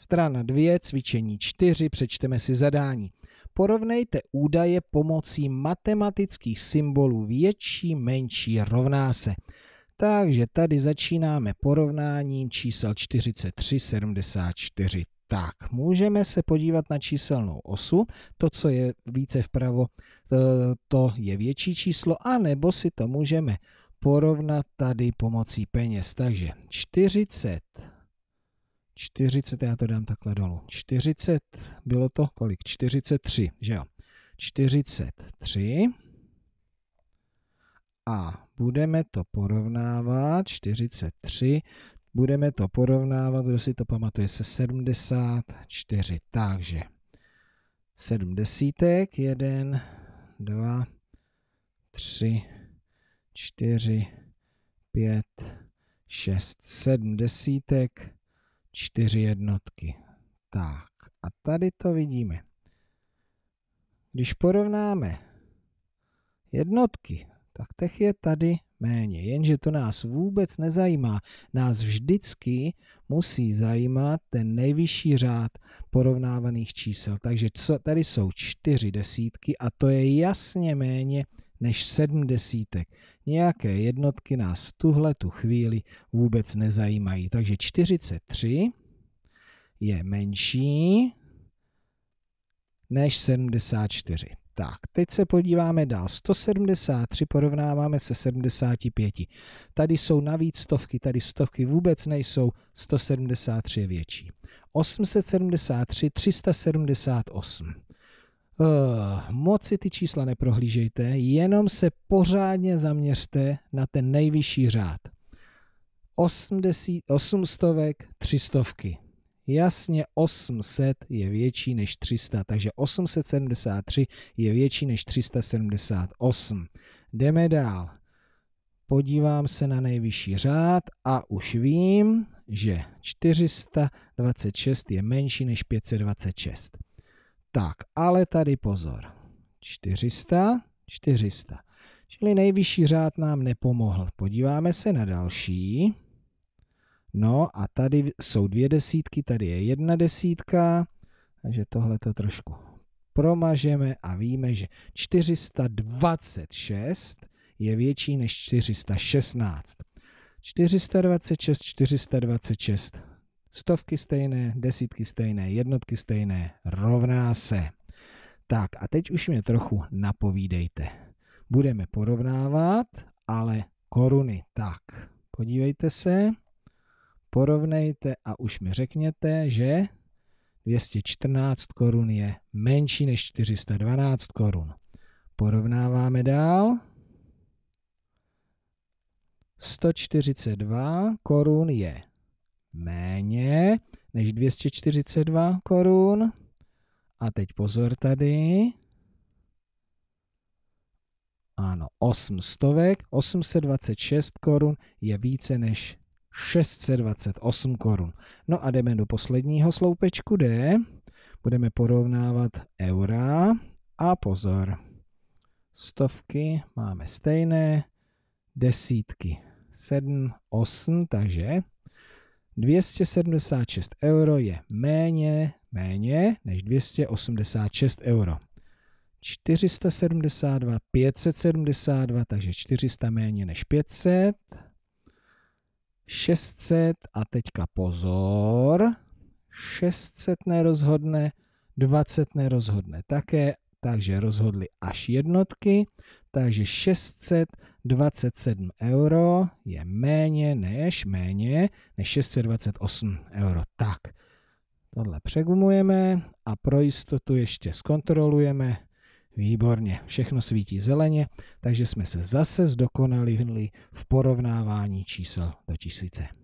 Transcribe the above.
Strana 2, cvičení 4, přečteme si zadání. Porovnejte údaje pomocí matematických symbolů větší, menší, rovná se. Takže tady začínáme porovnáním čísel 43, 74. Tak, můžeme se podívat na číselnou osu, to, co je více vpravo, to je větší číslo, anebo si to můžeme porovnat tady pomocí peněz. Takže 40 40, já to dám takhle dolů. 40, bylo to kolik? 43, že jo? 43. A budeme to porovnávat, 43, budeme to porovnávat, kdo si to pamatuje, se 74. Takže 7 desítek, 1, 2, 3, 4, 5, 6, 7 desítek, čtyři jednotky. Tak a tady to vidíme. Když porovnáme jednotky, tak těch je tady méně. Jenže to nás vůbec nezajímá. Nás vždycky musí zajímat ten nejvyšší řád porovnávaných čísel. Takže co, tady jsou čtyři desítky a to je jasně méně než sedm desítek. Nějaké jednotky nás v tuhle tu chvíli vůbec nezajímají. Takže 43 je menší než 74. Tak, teď se podíváme dál. 173 porovnáváme se 75. Tady jsou navíc stovky, tady stovky vůbec nejsou, 173 je větší. 873, 378. Uh, moc si ty čísla neprohlížejte, jenom se pořádně zaměřte na ten nejvyšší řád. 80, 800, 300. Jasně 800 je větší než 300, takže 873 je větší než 378. Jdeme dál. Podívám se na nejvyšší řád a už vím, že 426 je menší než 526. Tak, ale tady pozor. 400, 400. Čili nejvyšší řád nám nepomohl. Podíváme se na další. No a tady jsou dvě desítky, tady je jedna desítka, takže tohle to trošku promažeme a víme, že 426 je větší než 416. 426, 426 Stovky stejné, desítky stejné, jednotky stejné, rovná se. Tak a teď už mě trochu napovídejte. Budeme porovnávat, ale koruny. Tak, podívejte se, porovnejte a už mi řekněte, že 214 korun je menší než 412 korun. Porovnáváme dál. 142 korun je méně než 242 korun. A teď pozor tady. Ano, 800 826 korun je více než 628 korun. No a jdeme do posledního sloupečku D. Budeme porovnávat eura a pozor. Stovky máme stejné, desítky 7, 8, takže 276 euro je méně, méně než 286 euro. 472, 572, takže 400 méně než 500. 600 a teďka pozor, 600 nerozhodne, 20 nerozhodne také, takže rozhodly až jednotky takže 627 euro je méně než méně než 628 euro. Tak, tohle přegumujeme a pro jistotu ještě zkontrolujeme. Výborně, všechno svítí zeleně, takže jsme se zase zdokonalili v porovnávání čísel do tisíce.